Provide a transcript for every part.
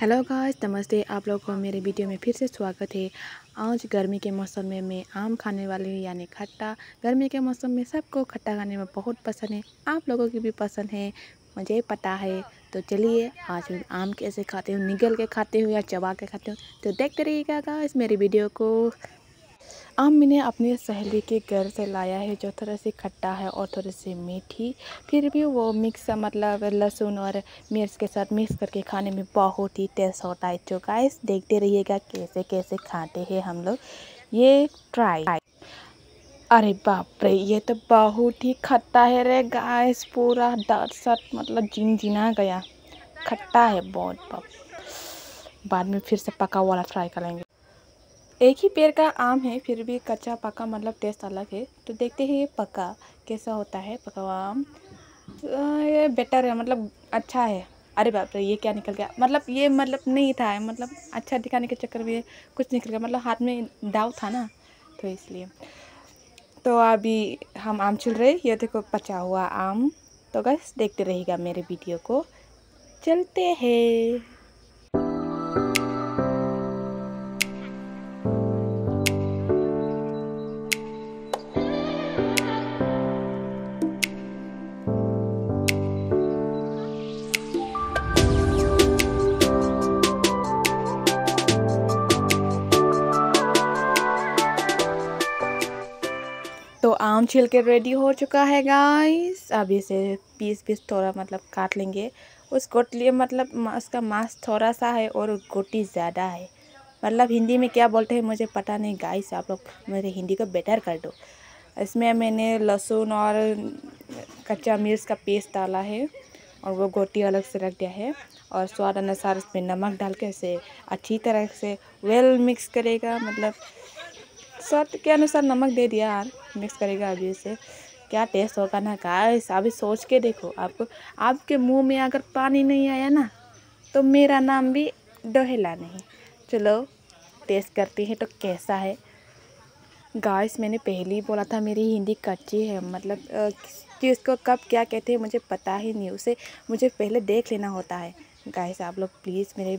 hello guys नमस्ते आप लोग को मेरे वीडियो में फिर से स्वागत है आज गर्मी के मौसम में मैं आम खाने वाली हूँ यानी खट्टा गर्मी के मौसम में सबको खट्टा खाने में बहुत पसंद है आप लोगों की भी पसंद है मुझे पता है तो चलिए आज मैं आम कैसे खाते हूँ निगल के खाते हूँ या चबा के खाते हूँ तो देखते रहिएगा गाइस मेरी वीडियो को आम मैंने अपनी सहेली के घर से लाया है जो थोड़ा सी खट्टा है और थोड़ी सी मीठी फिर भी वो मिक्स मतलब लहसुन और मिर्च के साथ मिक्स करके खाने में बहुत ही टेस्ट होता है जो तो गाइस देखते रहिएगा कैसे कैसे खाते हैं हम लोग ये ट्राई अरे बाप रे ये तो बहुत ही खट्टा है रे गाइस पूरा डर सट मतलब जिन जिना गया खट्टा है बहुत बाप बाद में फिर से पका वाला फ्राई करेंगे एक ही पेड़ का आम है फिर भी कच्चा पका मतलब टेस्ट अलग है तो देखते हैं ये पका कैसा होता है पका हुआ आम ये बेटर है मतलब अच्छा है अरे बाप रे ये क्या निकल गया मतलब ये मतलब नहीं था मतलब अच्छा दिखाने के चक्कर में कुछ निकल गया मतलब हाथ में दाव था ना तो इसलिए तो अभी हम आम छिल रहे ये देखो पचा हुआ आम तो बस देखते रहेगा मेरे वीडियो को चलते हैं तो आम छिल के रेडी हो चुका है गाइस अब इसे पीस पीस थोड़ा मतलब काट लेंगे उस गोटली मतलब उसका मांस थोड़ा सा है और गोटी ज़्यादा है मतलब हिंदी में क्या बोलते हैं मुझे पता नहीं गाइस आप लोग मेरे हिंदी को बेटर कर दो इसमें मैंने लहसुन और कच्चा मिर्च का पेस्ट डाला है और वो गोटी अलग से रख दिया है और स्वाद अनुसार इसमें नमक डाल के इसे अच्छी तरह से वेल मिक्स करेगा मतलब स्वाद के अनुसार नमक दे दिया यार मिक्स करेगा अभी इसे क्या टेस्ट होगा ना गाइस अभी सोच के देखो आपको आपके मुंह में अगर पानी नहीं आया ना तो मेरा नाम भी डोहेला नहीं चलो टेस्ट करती हैं तो कैसा है गाइस मैंने पहले ही बोला था मेरी हिंदी कच्ची है मतलब कि उसको कब क्या कहते हैं मुझे पता ही नहीं उसे मुझे पहले देख लेना होता है गाइस आप लोग प्लीज़ मेरे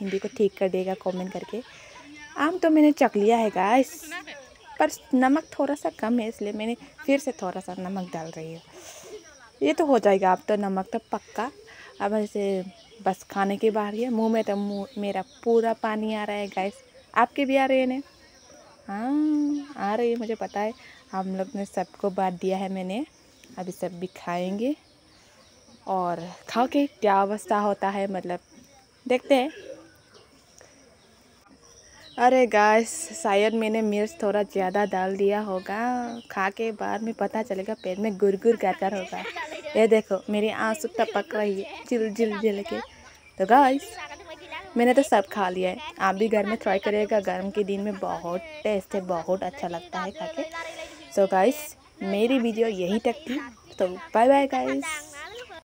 हिंदी को ठीक कर देगा कॉमेंट करके आम तो मैंने चख लिया है गाइस पर नमक थोड़ा सा कम है इसलिए मैंने फिर से थोड़ा सा नमक डाल रही हूँ ये तो हो जाएगा अब तो नमक तो पक्का अब ऐसे बस खाने के बाहर है मुंह में तो मुँह मेरा पूरा पानी आ रहा है गैस आपके भी आ रहे हैं हाँ आ रही है मुझे पता है हम लोग ने सबको बात दिया है मैंने अभी सब भी खाएंगे और खा के क्या अवस्था होता है मतलब देखते हैं अरे गाइस शायद मैंने मिर्च थोड़ा ज़्यादा डाल दिया होगा खा के बाद में पता चलेगा पेट में गुर गुर कर होगा ये देखो मेरी आंसू टपक रही है जिल जिल जिल के तो गाइस मैंने तो सब खा लिया है आप भी घर में ट्राई करिएगा गर्म के दिन में बहुत टेस्ट है बहुत अच्छा लगता है खा के सो so गाइस मेरी वीडियो यही तक थी तो बाय बाय गाइस